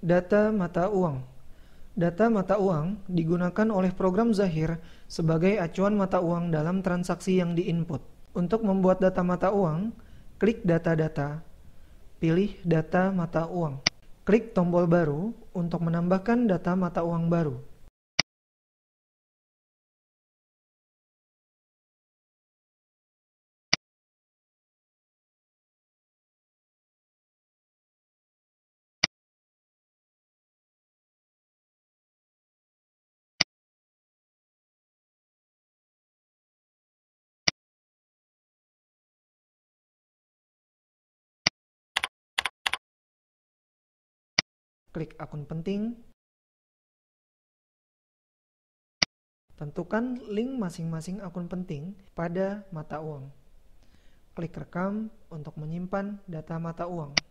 Data mata uang Data mata uang digunakan oleh program Zahir sebagai acuan mata uang dalam transaksi yang diinput. Untuk membuat data mata uang, klik data data, pilih data mata uang. Klik tombol baru untuk menambahkan data mata uang baru. klik akun penting, tentukan link masing-masing akun penting pada mata uang. Klik rekam untuk menyimpan data mata uang.